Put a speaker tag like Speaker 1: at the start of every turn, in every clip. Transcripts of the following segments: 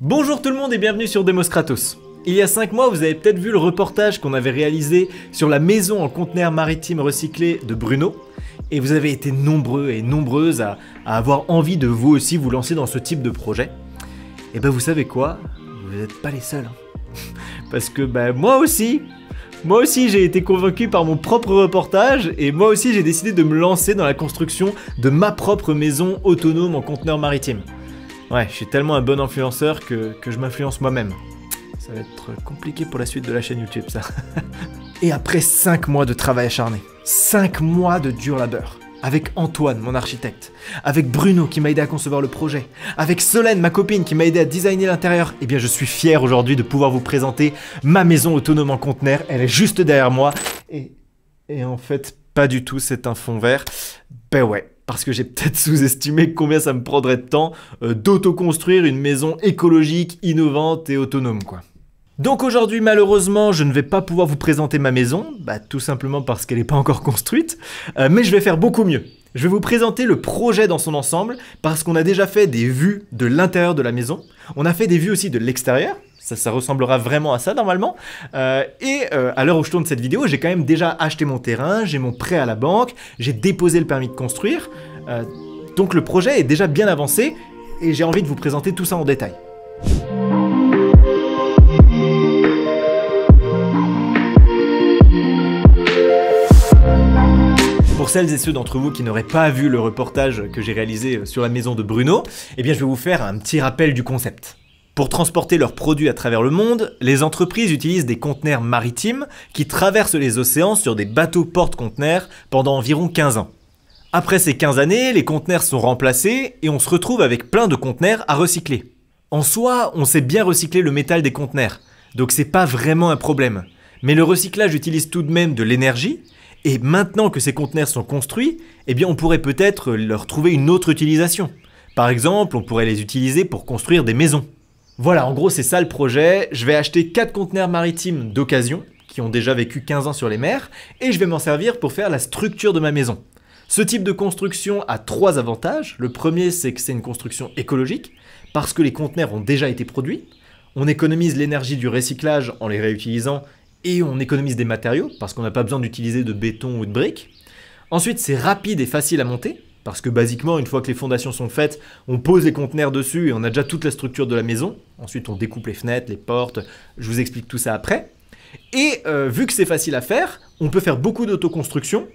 Speaker 1: Bonjour tout le monde et bienvenue sur Demos Kratos. Il y a 5 mois, vous avez peut-être vu le reportage qu'on avait réalisé sur la maison en conteneur maritime recyclé de Bruno. Et vous avez été nombreux et nombreuses à, avoir envie de vous aussi vous lancer dans ce type de projet. Et eh ben vous savez quoi Vous n'êtes pas les seuls. Hein. Parce que ben, moi aussi, moi aussi j'ai été convaincu par mon propre reportage et moi aussi j'ai décidé de me lancer dans la construction de ma propre maison autonome en conteneur maritime. Ouais, je suis tellement un bon influenceur que, que je m'influence moi-même. Ça va être compliqué pour la suite de la chaîne YouTube, ça. Et après 5 mois de travail acharné, 5 mois de dur labeur, avec Antoine, mon architecte, avec Bruno qui m'a aidé à concevoir le projet, avec Solène, ma copine, qui m'a aidé à designer l'intérieur, eh bien je suis fier aujourd'hui de pouvoir vous présenter ma maison autonome en conteneur. Elle est juste derrière moi. Et, et en fait, pas du tout, c'est un fond vert. Ben ouais, parce que j'ai peut-être sous-estimé combien ça me prendrait de temps euh, d'auto-construire une maison écologique, innovante et autonome quoi. Donc aujourd'hui malheureusement je ne vais pas pouvoir vous présenter ma maison, bah, tout simplement parce qu'elle n'est pas encore construite, euh, mais je vais faire beaucoup mieux. Je vais vous présenter le projet dans son ensemble parce qu'on a déjà fait des vues de l'intérieur de la maison, on a fait des vues aussi de l'extérieur, ça, ressemblera vraiment à ça normalement. Euh, et euh, à l'heure où je tourne cette vidéo, j'ai quand même déjà acheté mon terrain, j'ai mon prêt à la banque, j'ai déposé le permis de construire. Euh, donc le projet est déjà bien avancé et j'ai envie de vous présenter tout ça en détail. Pour celles et ceux d'entre vous qui n'auraient pas vu le reportage que j'ai réalisé sur la maison de Bruno, eh bien je vais vous faire un petit rappel du concept. Pour transporter leurs produits à travers le monde, les entreprises utilisent des conteneurs maritimes qui traversent les océans sur des bateaux porte-conteneurs pendant environ 15 ans. Après ces 15 années, les conteneurs sont remplacés et on se retrouve avec plein de conteneurs à recycler. En soi, on sait bien recycler le métal des conteneurs, donc c'est pas vraiment un problème. Mais le recyclage utilise tout de même de l'énergie, et maintenant que ces conteneurs sont construits, eh bien on pourrait peut-être leur trouver une autre utilisation. Par exemple, on pourrait les utiliser pour construire des maisons. Voilà, en gros, c'est ça le projet. Je vais acheter 4 conteneurs maritimes d'occasion, qui ont déjà vécu 15 ans sur les mers, et je vais m'en servir pour faire la structure de ma maison. Ce type de construction a trois avantages. Le premier, c'est que c'est une construction écologique, parce que les conteneurs ont déjà été produits. On économise l'énergie du recyclage en les réutilisant, et on économise des matériaux, parce qu'on n'a pas besoin d'utiliser de béton ou de briques. Ensuite, c'est rapide et facile à monter parce que basiquement, une fois que les fondations sont faites, on pose les conteneurs dessus et on a déjà toute la structure de la maison. Ensuite, on découpe les fenêtres, les portes, je vous explique tout ça après. Et euh, vu que c'est facile à faire, on peut faire beaucoup d'autoconstruction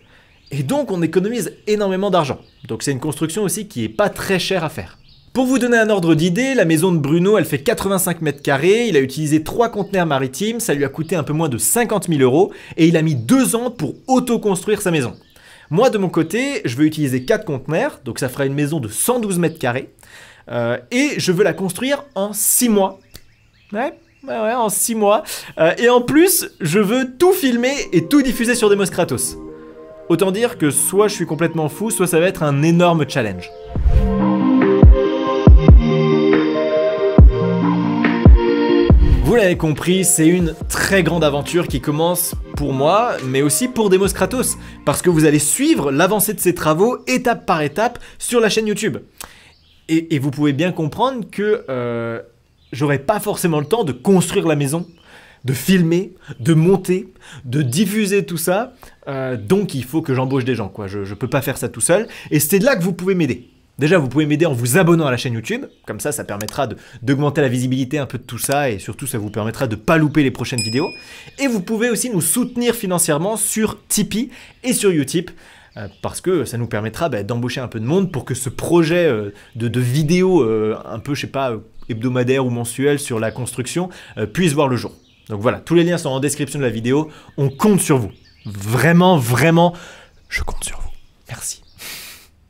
Speaker 1: et donc on économise énormément d'argent. Donc c'est une construction aussi qui n'est pas très chère à faire. Pour vous donner un ordre d'idée, la maison de Bruno, elle fait 85 mètres carrés, il a utilisé trois conteneurs maritimes, ça lui a coûté un peu moins de 50 000 euros, et il a mis deux ans pour autoconstruire sa maison. Moi, de mon côté, je veux utiliser 4 conteneurs, donc ça fera une maison de 112 mètres carrés. Euh, et je veux la construire en 6 mois. Ouais, ouais, en 6 mois. Euh, et en plus, je veux tout filmer et tout diffuser sur Demos Kratos. Autant dire que soit je suis complètement fou, soit ça va être un énorme challenge. Vous l'avez compris, c'est une très grande aventure qui commence pour moi, mais aussi pour Demos Kratos, parce que vous allez suivre l'avancée de ses travaux étape par étape sur la chaîne YouTube. Et, vous pouvez bien comprendre que euh, j'aurai pas forcément le temps de construire la maison, de filmer, de monter, de diffuser tout ça. Euh, donc il faut que j'embauche des gens, quoi. Je, je peux pas faire ça tout seul. Et c'est là que vous pouvez m'aider. Déjà, vous pouvez m'aider en vous abonnant à la chaîne YouTube. Comme ça, ça permettra d'augmenter la visibilité un peu de tout ça et surtout, ça vous permettra de pas louper les prochaines vidéos. Et vous pouvez aussi nous soutenir financièrement sur Tipeee et sur Utip. Euh, parce que ça nous permettra bah, d'embaucher un peu de monde pour que ce projet euh, de, vidéos vidéo euh, un peu, je sais pas, hebdomadaire ou mensuel sur la construction puisse voir le jour. Donc voilà, tous les liens sont en description de la vidéo. On compte sur vous. Vraiment, vraiment, je compte sur vous. Merci.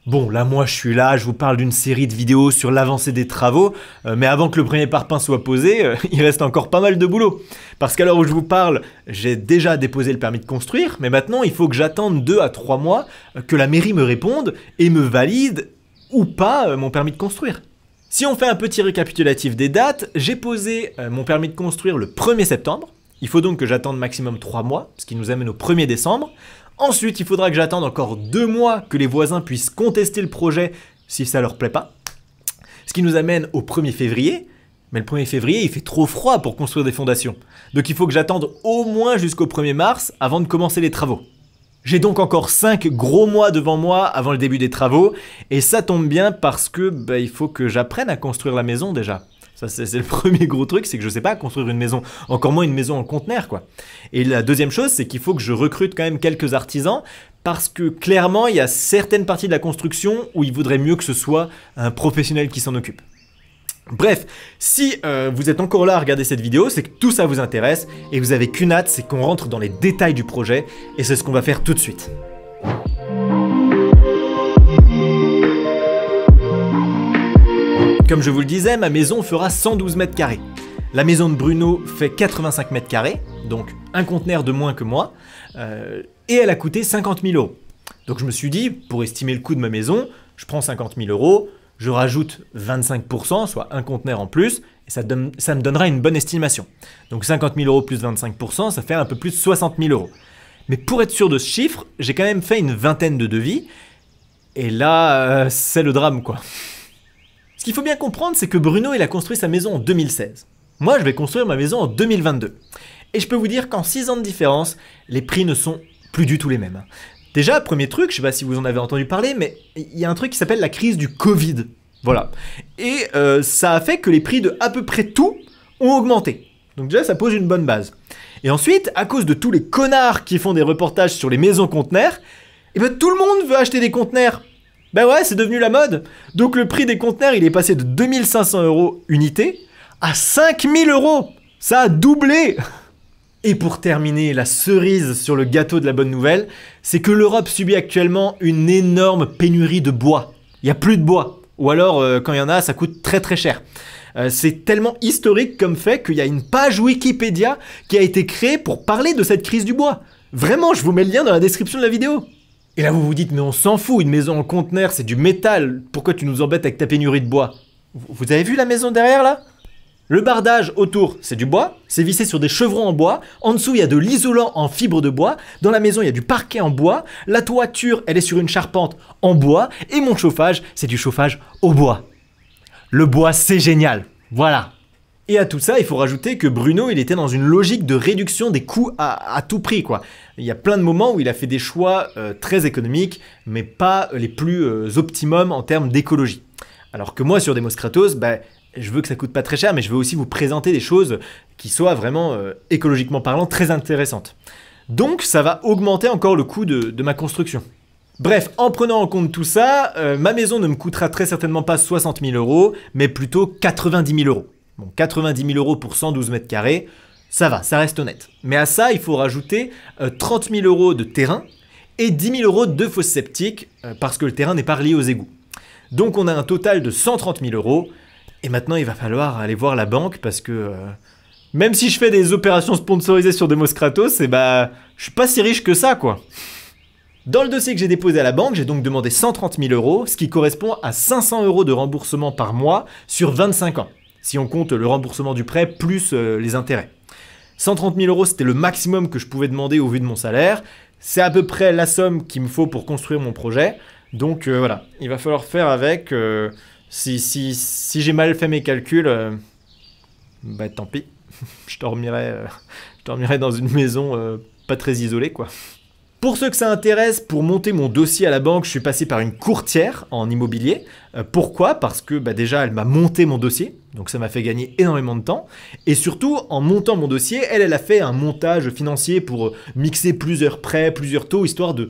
Speaker 1: Bon, là, moi, je suis là, je vous parle d'une série de vidéos sur l'avancée des travaux, euh, mais avant que le premier parpaing soit posé, euh, il reste encore pas mal de boulot. Parce qu'à l'heure où je vous parle, j'ai déjà déposé le permis de construire, mais maintenant, il faut que j'attende 2 à 3 mois euh, que la mairie me réponde et me valide ou pas mon permis de construire. Si on fait un petit récapitulatif des dates, j'ai posé mon permis de construire le 1er septembre, il faut donc que j'attende maximum 3 mois, ce qui nous amène au 1er décembre. Ensuite, il faudra que j'attende encore deux mois que les voisins puissent contester le projet si ça leur plaît pas. Ce qui nous amène au 1er février. Mais le 1er février, il fait trop froid pour construire des fondations. Donc il faut que j'attende au moins jusqu'au 1er mars avant de commencer les travaux. J'ai donc encore 5 gros mois devant moi avant le début des travaux, et ça tombe bien parce que bah, il faut que j'apprenne à construire la maison déjà c'est le premier gros truc, c'est que je sais pas construire une maison, encore moins une maison en conteneur, quoi. Et la deuxième chose, c'est qu'il faut que je recrute quand même quelques artisans, parce que clairement, il y a certaines parties de la construction où il vaudrait mieux que ce soit un professionnel qui s'en occupe. Bref, si euh, vous êtes encore là à regarder cette vidéo, c'est que tout ça vous intéresse et vous avez qu'une hâte, c'est qu'on rentre dans les détails du projet et c'est ce qu'on va faire tout de suite. Comme je vous le disais, ma maison fera 112 mètres carrés. La maison de Bruno fait 85 mètres carrés, donc un conteneur de moins que moi, euh, et elle a coûté 50 000 euros. Donc je me suis dit, pour estimer le coût de ma maison, je prends 50 000 euros, je rajoute 25%, soit un conteneur en plus, et ça, me donnera une bonne estimation. Donc 50 000 euros plus 25%, ça fait un peu plus de 60 000 euros. Mais pour être sûr de ce chiffre, j'ai quand même fait une vingtaine de devis, et là, euh, c'est le drame quoi. Ce qu'il faut bien comprendre, c'est que Bruno, il a construit sa maison en 2016. Moi, je vais construire ma maison en 2022. Et je peux vous dire qu'en 6 ans de différence, les prix ne sont plus du tout les mêmes. Déjà, premier truc, je ne sais pas si vous en avez entendu parler, mais il y a un truc qui s'appelle la crise du Covid. Voilà. Et euh, ça a fait que les prix de à peu près tout ont augmenté. Donc déjà, ça pose une bonne base. Et ensuite, à cause de tous les connards qui font des reportages sur les maisons conteneurs, et eh ben, tout le monde veut acheter des conteneurs ben ouais, c'est devenu la mode. Donc le prix des conteneurs, il est passé de 2500 euros unité à 5000 euros. Ça a doublé. Et pour terminer, la cerise sur le gâteau de la bonne nouvelle, c'est que l'Europe subit actuellement une énorme pénurie de bois. Il n'y a plus de bois. Ou alors, euh, quand il y en a, ça coûte très très cher. Euh, c'est tellement historique comme fait qu'il y a une page Wikipédia qui a été créée pour parler de cette crise du bois. Vraiment, je vous mets le lien dans la description de la vidéo. Et là, vous vous dites, mais on s'en fout, une maison en conteneur, c'est du métal. Pourquoi tu nous embêtes avec ta pénurie de bois Vous avez vu la maison derrière là le bardage autour, c'est du bois, c'est vissé sur des chevrons en bois, en dessous il y a de l'isolant en fibre de bois, dans la maison il y a du parquet en bois, la toiture elle est sur une charpente en bois, et mon chauffage c'est du chauffage au bois. Le bois c'est génial, voilà. Et à tout ça, il faut rajouter que Bruno, il était dans une logique de réduction des coûts à, tout prix, quoi. Il y a plein de moments où il a fait des choix euh, très économiques, mais pas euh, les plus euh, optimums en termes d'écologie. Alors que moi, sur Demos Kratos, bah, je veux que ça coûte pas très cher, mais je veux aussi vous présenter des choses qui soient vraiment, écologiquement parlant, très intéressantes. Donc, ça va augmenter encore le coût de, de ma construction. Bref, en prenant en compte tout ça, ma maison ne me coûtera très certainement pas 60 000 euros, mais plutôt 90 000 euros. Bon, 90 000 euros pour 112 mètres carrés, ça va, ça reste honnête. Mais à ça, il faut rajouter 30 euh, 000 euros de terrain et 10 000 euros de fosse sceptiques, euh, parce que le terrain n'est pas relié aux égouts. Donc on a un total de 130 000 euros, et maintenant il va falloir aller voir la banque, parce que euh, même si je fais des opérations sponsorisées sur Demos Kratos, et eh bah, ben, je suis pas si riche que ça, quoi. Dans le dossier que j'ai déposé à la banque, j'ai donc demandé 130 000 euros, ce qui correspond à 500 euros de remboursement par mois sur 25 ans si on compte le remboursement du prêt plus euh, les intérêts. 130 000 euros, c'était le maximum que je pouvais demander au vu de mon salaire. C'est à peu près la somme qu'il me faut pour construire mon projet. Donc euh, voilà, il va falloir faire avec. Euh, si, j'ai mal fait mes calculs, bah, tant pis. je dormirai dans une maison pas très isolée, quoi. Pour ceux que ça intéresse, pour monter mon dossier à la banque, je suis passé par une courtière en immobilier. Euh, pourquoi Parce que bah, déjà, elle m'a monté mon dossier, donc ça m'a fait gagner énormément de temps. Et surtout, en montant mon dossier, elle, elle a fait un montage financier pour euh, mixer plusieurs prêts, plusieurs taux, histoire de,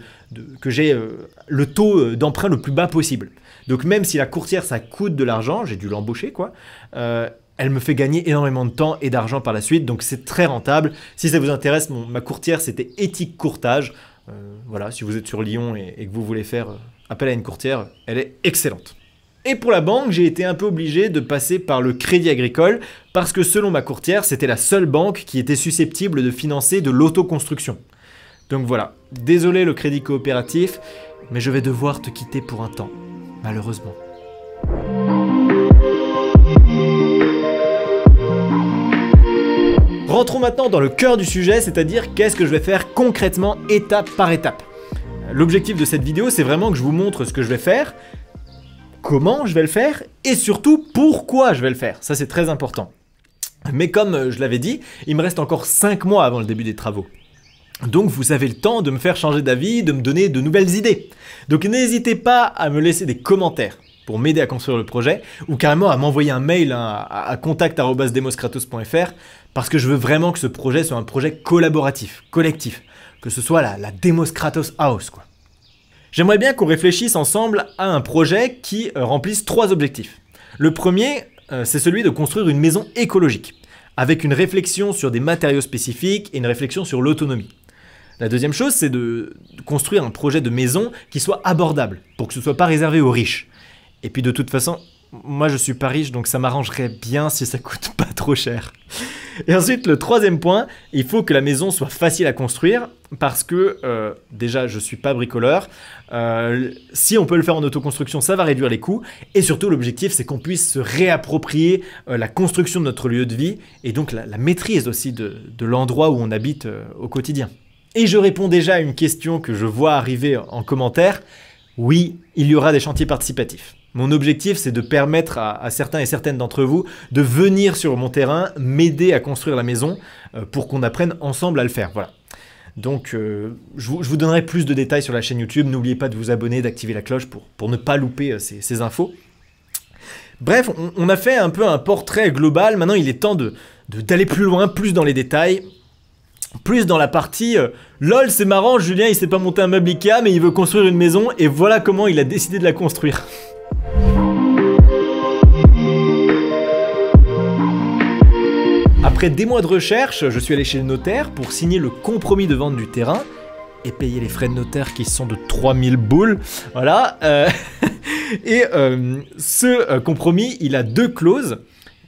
Speaker 1: que j'ai euh, le taux d'emprunt le plus bas possible. Donc même si la courtière, ça coûte de l'argent, j'ai dû l'embaucher, quoi. elle me fait gagner énormément de temps et d'argent par la suite, donc c'est très rentable. Si ça vous intéresse, ma courtière, c'était Éthique Courtage. Euh, voilà, si vous êtes sur Lyon et, que vous voulez faire euh, appel à une courtière, elle est excellente. Et pour la banque, j'ai été un peu obligé de passer par le Crédit Agricole parce que selon ma courtière, c'était la seule banque qui était susceptible de financer de l'autoconstruction. Donc voilà, désolé le Crédit Coopératif, mais je vais devoir te quitter pour un temps, malheureusement. Rentrons maintenant dans le cœur du sujet, c'est-à-dire qu'est-ce que je vais faire concrètement étape par étape. L'objectif de cette vidéo, c'est vraiment que je vous montre ce que je vais faire, comment je vais le faire et surtout pourquoi je vais le faire. Ça, c'est très important. Mais comme euh, je l'avais dit, il me reste encore 5 mois avant le début des travaux. Donc vous avez le temps de me faire changer d'avis, de me donner de nouvelles idées. Donc n'hésitez pas à me laisser des commentaires pour m'aider à construire le projet ou carrément à m'envoyer un mail hein, à, contact.demoskratos.fr parce que je veux vraiment que ce projet soit un projet collaboratif, collectif, que ce soit la, la Demos Kratos House, quoi. J'aimerais bien qu'on réfléchisse ensemble à un projet qui euh, remplisse trois objectifs. Le premier, euh, c'est celui de construire une maison écologique, avec une réflexion sur des matériaux spécifiques et une réflexion sur l'autonomie. La deuxième chose, c'est de construire un projet de maison qui soit abordable, pour que ce ne soit pas réservé aux riches. Et puis de toute façon, moi je suis pas riche, donc ça m'arrangerait bien si ça coûte pas trop cher. Et ensuite, le troisième point, il faut que la maison soit facile à construire parce que euh, déjà, je suis pas bricoleur. Euh, si on peut le faire en autoconstruction, ça va réduire les coûts. Et surtout, l'objectif, c'est qu'on puisse se réapproprier euh, la construction de notre lieu de vie et donc la, maîtrise aussi de l'endroit où on habite au quotidien. Et je réponds déjà à une question que je vois arriver en commentaire. Oui, il y aura des chantiers participatifs. Mon objectif, c'est de permettre à, certains et certaines d'entre vous de venir sur mon terrain, m'aider à construire la maison euh, pour qu'on apprenne ensemble à le faire. Voilà. Donc, euh, je, vous, donnerai plus de détails sur la chaîne YouTube. N'oubliez pas de vous abonner, d'activer la cloche pour, pour, ne pas louper euh, ces, infos. Bref, on, a fait un peu un portrait global. Maintenant, il est temps d'aller de, d'aller plus loin, plus dans les détails. Plus dans la partie LOL, c'est marrant, Julien il sait pas monter un meuble Ikea mais il veut construire une maison et voilà comment il a décidé de la construire. Après des mois de recherche, je suis allé chez le notaire pour signer le compromis de vente du terrain et payer les frais de notaire qui sont de 3000 boules. Voilà. Euh, et euh, ce euh, compromis, il a deux clauses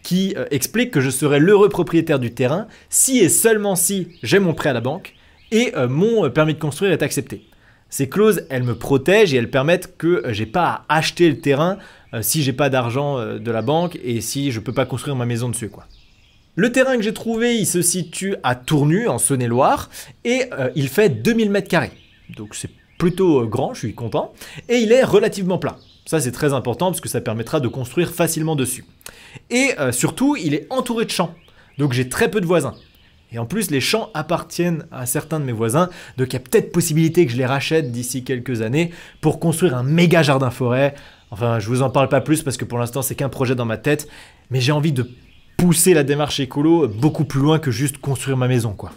Speaker 1: qui expliquent que je serai l'heureux propriétaire du terrain si et seulement si j'ai mon prêt à la banque et mon permis de construire est accepté. Ces clauses, elles me protègent et elles permettent que j'ai pas à acheter le terrain si j'ai pas d'argent de la banque et si je ne peux pas construire ma maison dessus quoi. Le terrain que j'ai trouvé, il se situe à Tournu, en Saône-et-Loire, et, euh, il fait 2000 mètres carrés, Donc c'est plutôt euh, grand, je suis content, et il est relativement plat. Ça c'est très important parce que ça permettra de construire facilement dessus. Et euh, surtout, il est entouré de champs, donc j'ai très peu de voisins. Et en plus, les champs appartiennent à certains de mes voisins, donc il y a peut-être possibilité que je les rachète d'ici quelques années pour construire un méga jardin forêt. Enfin, je vous en parle pas plus parce que pour l'instant, c'est qu'un projet dans ma tête, mais j'ai envie de pousser la démarche écolo beaucoup plus loin que juste construire ma maison, quoi.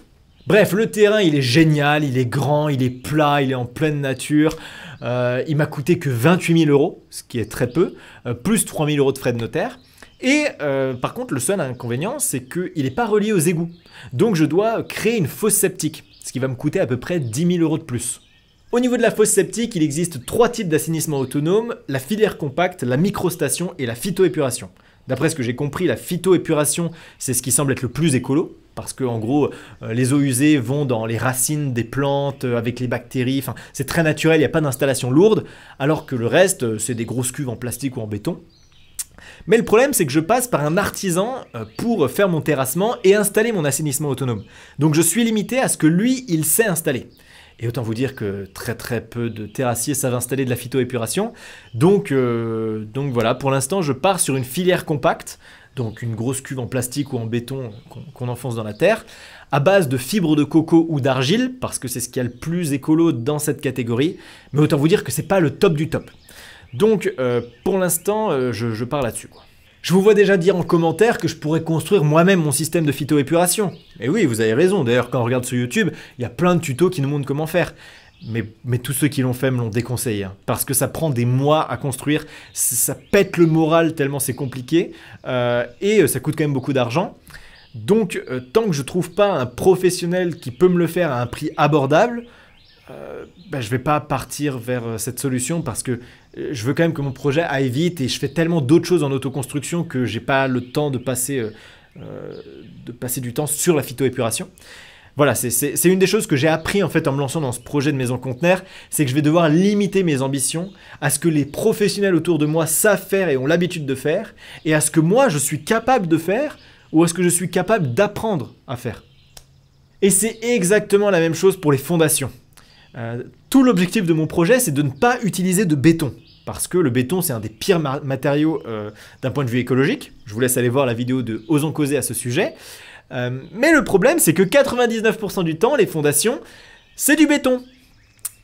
Speaker 1: Bref, le terrain, il est génial, il est grand, il est plat, il est en pleine nature. Euh, il m'a coûté que 28 000 euros, ce qui est très peu, euh, plus 3 000 euros de frais de notaire. Et euh, par contre, le seul inconvénient, c'est qu'il n'est pas relié aux égouts. Donc je dois créer une fosse septique, ce qui va me coûter à peu près 10 000 euros de plus. Au niveau de la fosse septique, il existe trois types d'assainissement autonome, la filière compacte, la microstation et la phytoépuration. D'après ce que j'ai compris, la phytoépuration, c'est ce qui semble être le plus écolo, parce que en gros, euh, les eaux usées vont dans les racines des plantes, euh, avec les bactéries, c'est très naturel, il n'y a pas d'installation lourde, alors que le reste, euh, c'est des grosses cuves en plastique ou en béton. Mais le problème, c'est que je passe par un artisan pour faire mon terrassement et installer mon assainissement autonome. Donc je suis limité à ce que lui, il sait installer. Et autant vous dire que très très peu de terrassiers savent installer de la phytoépuration. Donc, euh, donc voilà, pour l'instant, je pars sur une filière compacte, donc une grosse cuve en plastique ou en béton qu'on enfonce dans la terre, à base de fibres de coco ou d'argile, parce que c'est ce qu'il y a le plus écolo dans cette catégorie. Mais autant vous dire que c'est pas le top du top. Donc euh, pour l'instant, euh, je, je pars là-dessus. Je vous vois déjà dire en commentaire que je pourrais construire moi-même mon système de phytoépuration. Et oui, vous avez raison, d'ailleurs quand on regarde sur YouTube, il y a plein de tutos qui nous montrent comment faire. Mais, tous ceux qui l'ont fait me l'ont déconseillé, hein, parce que ça prend des mois à construire, ça pète le moral tellement c'est compliqué, euh, et euh, ça coûte quand même beaucoup d'argent. Donc euh, tant que je trouve pas un professionnel qui peut me le faire à un prix abordable, ben, je ne vais pas partir vers euh, cette solution parce que euh, je veux quand même que mon projet aille vite et je fais tellement d'autres choses en autoconstruction que je n'ai pas le temps de passer, de passer du temps sur la phytoépuration. Voilà, c'est une des choses que j'ai appris en fait en me lançant dans ce projet de maison conteneur, c'est que je vais devoir limiter mes ambitions à ce que les professionnels autour de moi savent faire et ont l'habitude de faire, et à ce que moi je suis capable de faire ou à ce que je suis capable d'apprendre à faire. Et c'est exactement la même chose pour les fondations. Euh, tout l'objectif de mon projet, c'est de ne pas utiliser de béton. Parce que le béton, c'est un des pires matériaux euh, d'un point de vue écologique. Je vous laisse aller voir la vidéo de Osons causer à ce sujet. Euh, mais le problème, c'est que 99% du temps, les fondations, c'est du béton.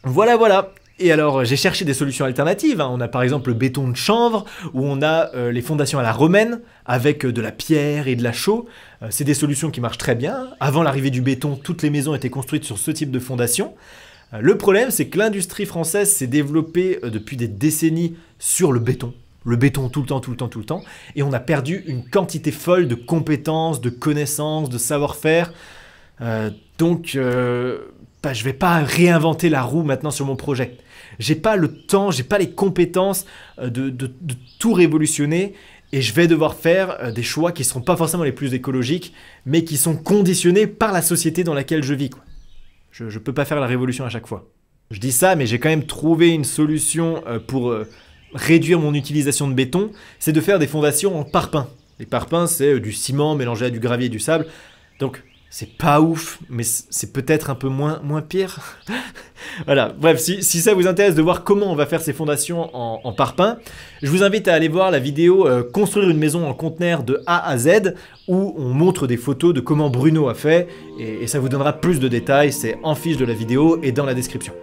Speaker 1: Voilà, voilà. Et alors, j'ai cherché des solutions alternatives. Hein. On a par exemple le béton de chanvre, où on a les fondations à la romaine, avec de la pierre et de la chaux. c'est des solutions qui marchent très bien. Avant l'arrivée du béton, toutes les maisons étaient construites sur ce type de fondation. Le problème, c'est que l'industrie française s'est développée euh, depuis des décennies sur le béton. Le béton tout le temps, tout le temps, tout le temps. Et on a perdu une quantité folle de compétences, de connaissances, de savoir-faire. Euh, donc, euh, bah, je vais pas réinventer la roue maintenant sur mon projet. J'ai pas le temps, j'ai pas les compétences euh, de, tout révolutionner. Et je vais devoir faire des choix qui ne seront pas forcément les plus écologiques, mais qui sont conditionnés par la société dans laquelle je vis. Je ne peux pas faire la révolution à chaque fois. Je dis ça, mais j'ai quand même trouvé une solution euh, pour euh, réduire mon utilisation de béton, c'est de faire des fondations en parpaing. Les parpaings, c'est euh, du ciment mélangé à du gravier et du sable. Donc c'est pas ouf, mais c'est peut-être un peu moins, moins pire. voilà, bref, si, ça vous intéresse de voir comment on va faire ces fondations en, en parpaing, je vous invite à aller voir la vidéo euh, Construire une maison en conteneur de A à Z, où on montre des photos de comment Bruno a fait, et ça vous donnera plus de détails, c'est en fiche de la vidéo et dans la description.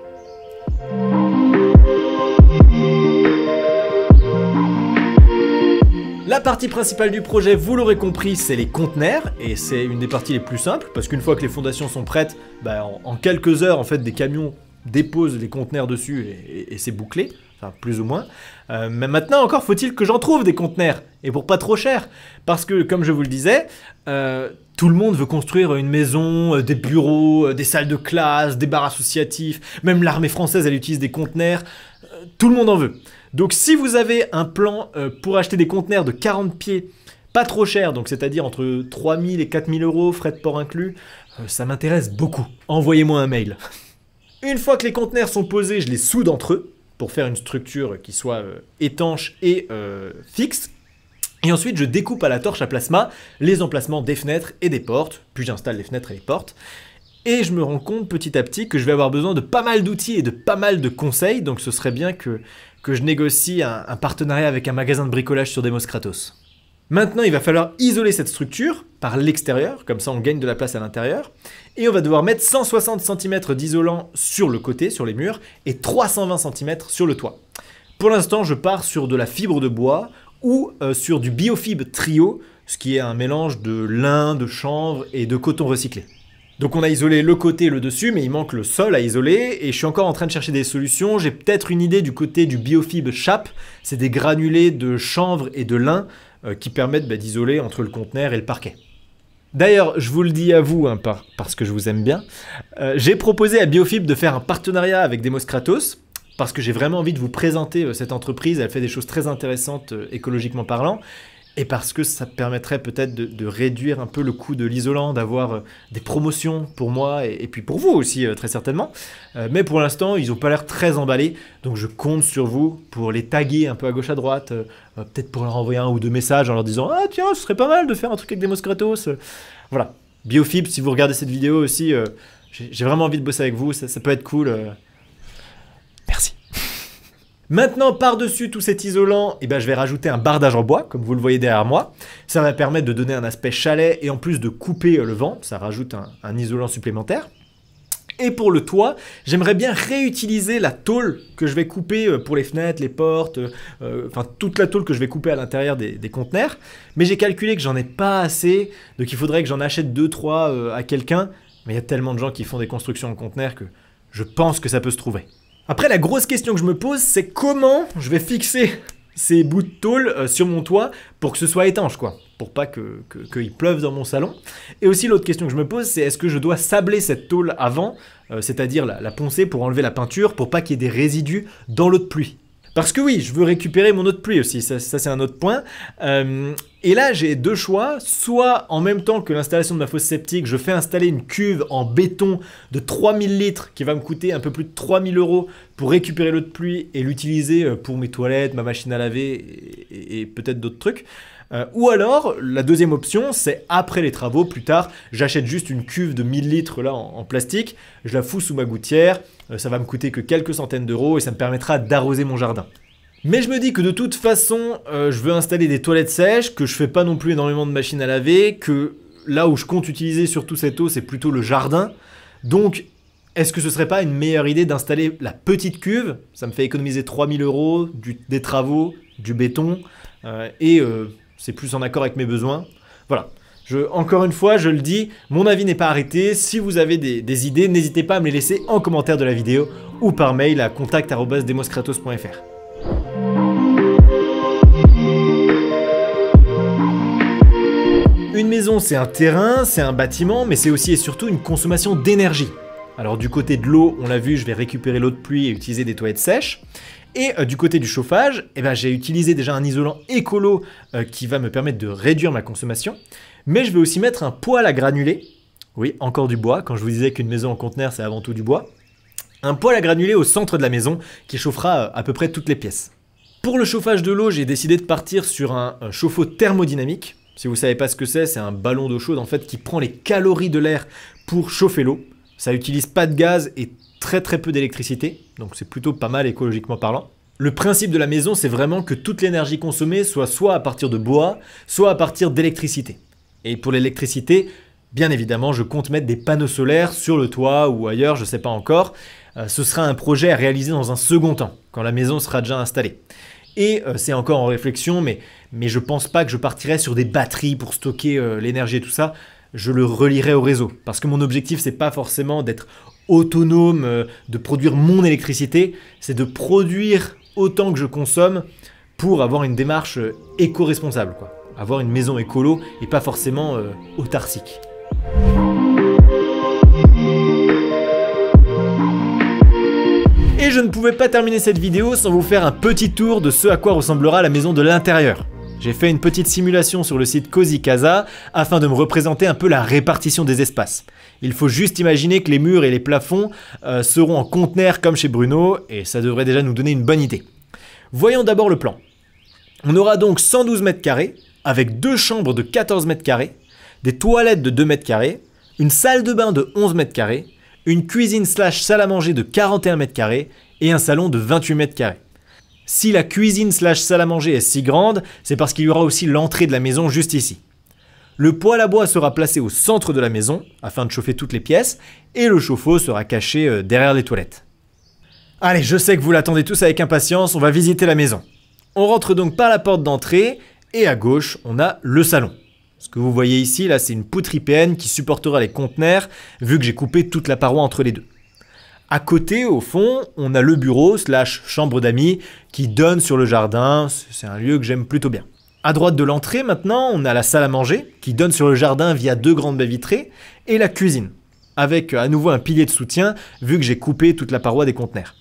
Speaker 1: La partie principale du projet, vous l'aurez compris, c'est les conteneurs, et c'est une des parties les plus simples, parce qu'une fois que les fondations sont prêtes, bah, en, quelques heures, en fait, des camions déposent les conteneurs dessus et, c'est bouclé. Enfin, plus ou moins. Euh, mais maintenant encore, faut-il que j'en trouve des conteneurs, et pour pas trop cher. Parce que, comme je vous le disais, euh, tout le monde veut construire une maison, euh, des bureaux, des salles de classe, des bars associatifs, même l'armée française, elle utilise des conteneurs, tout le monde en veut. Donc si vous avez un plan euh, pour acheter des conteneurs de 40 pieds, pas trop cher, donc c'est-à-dire entre 3000 et 4000 euros, frais de port inclus, euh, ça m'intéresse beaucoup. Envoyez-moi un mail. Une fois que les conteneurs sont posés, je les soude entre eux pour faire une structure qui soit euh, étanche et fixe. Et ensuite, je découpe à la torche à plasma les emplacements des fenêtres et des portes, puis j'installe les fenêtres et les portes. Et je me rends compte petit à petit que je vais avoir besoin de pas mal d'outils et de pas mal de conseils, donc ce serait bien que que je négocie un, partenariat avec un magasin de bricolage sur Demos Kratos. Maintenant, il va falloir isoler cette structure par l'extérieur, comme ça on gagne de la place à l'intérieur, et on va devoir mettre 160 cm d'isolant sur le côté, sur les murs, et 320 cm sur le toit. Pour l'instant, je pars sur de la fibre de bois ou euh, sur du biofib trio, ce qui est un mélange de lin, de chanvre et de coton recyclé. Donc on a isolé le côté et le dessus, mais il manque le sol à isoler, et je suis encore en train de chercher des solutions. J'ai peut-être une idée du côté du Biofib chape, c'est des granulés de chanvre et de lin euh, qui permettent bah, d'isoler entre le conteneur et le parquet. D'ailleurs, je vous le dis à vous, hein, parce que je vous aime bien, euh, j'ai proposé à Biofib de faire un partenariat avec Demos Kratos, parce que j'ai vraiment envie de vous présenter euh, cette entreprise, elle fait des choses très intéressantes écologiquement parlant, et parce que ça permettrait peut-être de, réduire un peu le coût de l'isolant, d'avoir euh, des promotions pour moi et, puis pour vous aussi euh, très certainement. Euh, mais pour l'instant, ils n'ont pas l'air très emballés, donc je compte sur vous pour les taguer un peu à gauche à droite, peut-être pour leur envoyer un ou deux messages en leur disant ah tiens ce serait pas mal de faire un truc avec des Kratos Voilà. Biofib, si vous regardez cette vidéo aussi, j'ai vraiment envie de bosser avec vous, ça peut être cool. Merci. Maintenant, par-dessus tout cet isolant, eh ben, je vais rajouter un bardage en bois, comme vous le voyez derrière moi. Ça va permettre de donner un aspect chalet et en plus de couper euh, le vent, ça rajoute un, isolant supplémentaire. Et pour le toit, j'aimerais bien réutiliser la tôle que je vais couper euh, pour les fenêtres, les portes, euh, enfin toute la tôle que je vais couper à l'intérieur des, conteneurs. Mais j'ai calculé que j'en ai pas assez, donc il faudrait que j'en achète 2-3 à quelqu'un. Mais il y a tellement de gens qui font des constructions en conteneurs que je pense que ça peut se trouver. Après, la grosse question que je me pose, c'est comment je vais fixer ces bouts de tôle euh, sur mon toit pour que ce soit étanche, quoi. Pour pas que, qu'il pleuve dans mon salon. Et aussi, l'autre question que je me pose, c'est est-ce que je dois sabler cette tôle avant, euh, c'est-à-dire la, la poncer pour enlever la peinture, pour pas qu'il y ait des résidus dans l'eau de pluie parce que oui, je veux récupérer mon eau de pluie aussi, ça, c'est un autre point. Euh, et là, j'ai deux choix. Soit en même temps que l'installation de ma fosse septique, je fais installer une cuve en béton de 3000 litres qui va me coûter un peu plus de 3000 euros pour récupérer l'eau de pluie et l'utiliser euh, pour mes toilettes, ma machine à laver et peut-être d'autres trucs. Euh, ou alors, la deuxième option, c'est après les travaux, plus tard, j'achète juste une cuve de 1000 litres là en, plastique, je la fous sous ma gouttière, euh, ça va me coûter que quelques centaines d'euros et ça me permettra d'arroser mon jardin. Mais je me dis que de toute façon, euh, je veux installer des toilettes sèches, que je fais pas non plus énormément de machines à laver, que là où je compte utiliser surtout cette eau, c'est plutôt le jardin. Donc, est-ce que ce serait pas une meilleure idée d'installer la petite cuve Ça me fait économiser 3000 euros, des travaux, du béton, et c'est plus en accord avec mes besoins. Voilà. Je, encore une fois, je le dis, mon avis n'est pas arrêté. Si vous avez des, des idées, n'hésitez pas à me les laisser en commentaire de la vidéo ou par mail à contact.demoskratos.fr. Une maison, c'est un terrain, c'est un bâtiment, mais c'est aussi et surtout une consommation d'énergie. Alors du côté de l'eau, on l'a vu, je vais récupérer l'eau de pluie et utiliser des toilettes sèches. Et euh, du côté du chauffage, eh ben, j'ai utilisé déjà un isolant écolo euh, qui va me permettre de réduire ma consommation. Mais je vais aussi mettre un poêle à granuler. Oui, encore du bois. Quand je vous disais qu'une maison en conteneur, c'est avant tout du bois. Un poêle à granuler au centre de la maison qui chauffera euh, à peu près toutes les pièces. Pour le chauffage de l'eau, j'ai décidé de partir sur un chauffe-eau thermodynamique. Si vous ne savez pas ce que c'est, c'est un ballon d'eau chaude en fait qui prend les calories de l'air pour chauffer l'eau. Ça n'utilise pas de gaz et très très peu d'électricité, donc c'est plutôt pas mal écologiquement parlant. Le principe de la maison, c'est vraiment que toute l'énergie consommée soit soit à partir de bois, soit à partir d'électricité. Et pour l'électricité, bien évidemment, je compte mettre des panneaux solaires sur le toit ou ailleurs, je sais pas encore. Euh, ce sera un projet à réaliser dans un second temps, quand la maison sera déjà installée. Et euh, c'est encore en réflexion, mais, mais je pense pas que je partirai sur des batteries pour stocker euh, l'énergie et tout ça. Je le relierai au réseau, parce que mon objectif, c'est pas forcément d'être autonome, euh, de produire mon électricité, c'est de produire autant que je consomme pour avoir une démarche euh, éco-responsable, quoi. Avoir une maison écolo et pas forcément euh, autarcique. Et je ne pouvais pas terminer cette vidéo sans vous faire un petit tour de ce à quoi ressemblera la maison de l'intérieur. J'ai fait une petite simulation sur le site Cozy Casa afin de me représenter un peu la répartition des espaces. Il faut juste imaginer que les murs et les plafonds euh, seront en conteneurs comme chez Bruno et ça devrait déjà nous donner une bonne idée. Voyons d'abord le plan. On aura donc 112 mètres carrés avec deux chambres de 14 mètres carrés, des toilettes de 2 mètres carrés, une salle de bain de 11 mètres carrés, une cuisine slash salle à manger de 41 mètres carrés et un salon de 28 mètres carrés. Si la cuisine slash salle à manger est si grande, c'est parce qu'il y aura aussi l'entrée de la maison juste ici. Le poêle à bois sera placé au centre de la maison afin de chauffer toutes les pièces et le chauffe-eau sera caché euh, derrière les toilettes. Allez, je sais que vous l'attendez tous avec impatience, on va visiter la maison. On rentre donc par la porte d'entrée et à gauche, on a le salon. Ce que vous voyez ici, là, c'est une poutre IPN qui supportera les conteneurs vu que j'ai coupé toute la paroi entre les deux. À côté, au fond, on a le bureau slash chambre d'amis qui donne sur le jardin. C'est un lieu que j'aime plutôt bien. À droite de l'entrée, maintenant, on a la salle à manger qui donne sur le jardin via deux grandes baies vitrées et la cuisine, avec à nouveau un pilier de soutien vu que j'ai coupé toute la paroi des conteneurs.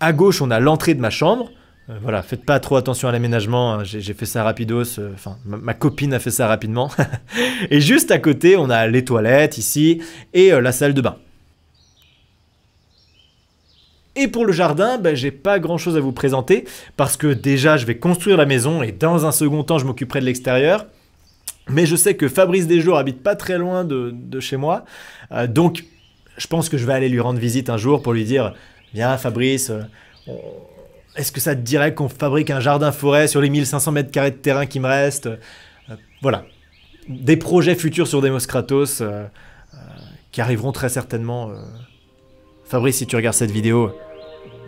Speaker 1: À gauche, on a l'entrée de ma chambre. Euh, voilà, faites pas trop attention à l'aménagement. Hein. J'ai fait ça rapidos. Euh, enfin, ma, copine a fait ça rapidement. et juste à côté, on a les toilettes ici et euh, la salle de bain. Et pour le jardin, ben, j'ai pas grand chose à vous présenter parce que déjà je vais construire la maison et dans un second temps je m'occuperai de l'extérieur. Mais je sais que Fabrice Desjours habite pas très loin de, chez moi, euh, donc je pense que je vais aller lui rendre visite un jour pour lui dire Viens Fabrice, euh, est-ce que ça te dirait qu'on fabrique un jardin-forêt sur les 1500 mètres carrés de terrain qui me restent ?». Euh, voilà. Des projets futurs sur Demos Kratos qui arriveront très certainement. Fabrice, si tu regardes cette vidéo,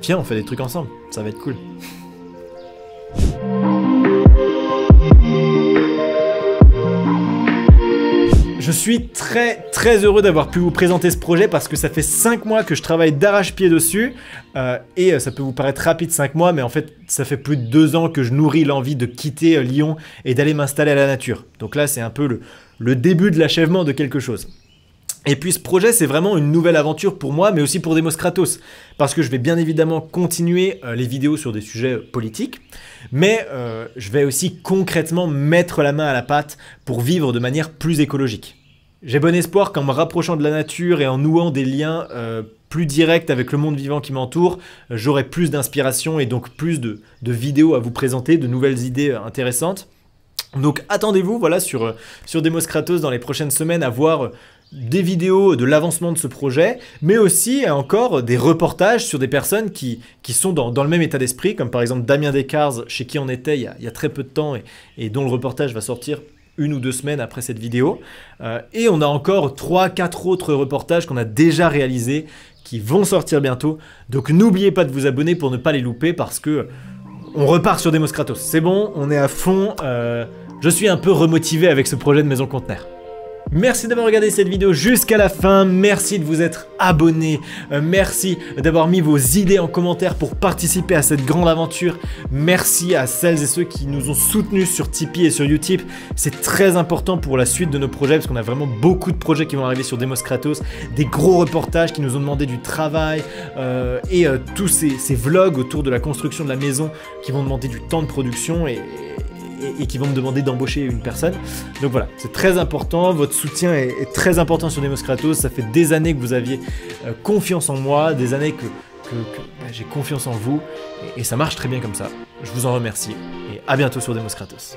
Speaker 1: Tiens, on fait des trucs ensemble, ça va être cool. Je suis très très heureux d'avoir pu vous présenter ce projet parce que ça fait 5 mois que je travaille d'arrache-pied dessus euh, et euh, ça peut vous paraître rapide 5 mois mais en fait ça fait plus de 2 ans que je nourris l'envie de quitter euh, Lyon et d'aller m'installer à la nature. Donc là c'est un peu le début de l'achèvement de quelque chose. Et puis ce projet, c'est vraiment une nouvelle aventure pour moi, mais aussi pour Demos Kratos, parce que je vais bien évidemment continuer euh, les vidéos sur des sujets politiques, mais euh, je vais aussi concrètement mettre la main à la pâte pour vivre de manière plus écologique. J'ai bon espoir qu'en me rapprochant de la nature et en nouant des liens euh, plus directs avec le monde vivant qui m'entoure, j'aurai plus d'inspiration et donc plus de, vidéos à vous présenter, de nouvelles idées intéressantes. Donc attendez-vous voilà sur, sur Demos Kratos dans les prochaines semaines à voir des vidéos de l'avancement de ce projet, mais aussi euh, encore des reportages sur des personnes qui, sont dans, le même état d'esprit, comme par exemple Damien Descartes, chez qui on était il y a, très peu de temps et, dont le reportage va sortir une ou deux semaines après cette vidéo. Euh, et on a encore 3 quatre autres reportages qu'on a déjà réalisés qui vont sortir bientôt. Donc n'oubliez pas de vous abonner pour ne pas les louper parce que on repart sur Demos Kratos. C'est bon, on est à fond. Euh, je suis un peu remotivé avec ce projet de maison conteneur. Merci d'avoir regardé cette vidéo jusqu'à la fin, merci de vous être abonné, euh, merci d'avoir mis vos idées en commentaire pour participer à cette grande aventure, merci à celles et ceux qui nous ont soutenus sur Tipeee et sur Utip, c'est très important pour la suite de nos projets parce qu'on a vraiment beaucoup de projets qui vont arriver sur Demos Kratos, des gros reportages qui nous ont demandé du travail euh, et euh, tous ces, ces, vlogs autour de la construction de la maison qui vont demander du temps de production et, et, qui vont me demander d'embaucher une personne. Donc voilà, c'est très important. Votre soutien est, très important sur Demos Kratos. Ça fait des années que vous aviez euh, confiance en moi, des années que, bah, j'ai confiance en vous et, et ça marche très bien comme ça. Je vous en remercie et à bientôt sur Demos Kratos.